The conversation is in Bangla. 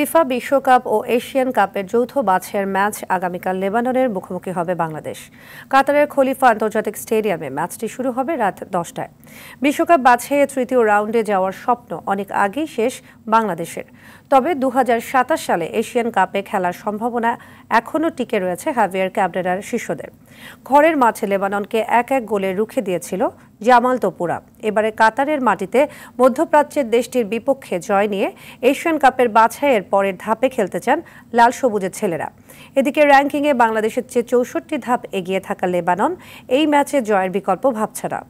ফিফা বিশ্বকাপ ও এশিয়ান কাপের যৌথ বাছের ম্যাচ আগামীকাল লেবাননের মুখোমুখি হবে বাংলাদেশ কাতারের খলিফা আন্তর্জাতিক স্টেডিয়ামে ম্যাচটি শুরু হবে রাত দশটায় বিশ্বকাপ বাছাইয়ে তৃতীয় রাউন্ডে যাওয়ার স্বপ্ন অনেক আগেই শেষ বাংলাদেশের তবে দু সালে এশিয়ান কাপে খেলার সম্ভাবনা এখনও টিকে রয়েছে হ্যাভিয়ার ক্যাবরেরার শিষ্যদের ঘরের মাঠে লেবাননকে এক এক গোলে রুখে দিয়েছিল জামাল তোপুরা এবারে কাতারের মাটিতে মধ্যপ্রাচ্যের দেশটির বিপক্ষে জয় নিয়ে এশিয়ান কাপের বাছাইয়ের পরের ধাপে খেলতে চান লাল সবুজের ছেলেরা এদিকে র্যাঙ্কিংয়ে বাংলাদেশের চেয়ে চৌষট্টি ধাপ এগিয়ে থাকা লেবানন এই ম্যাচে জয়ের বিকল্প ভাবছাড়া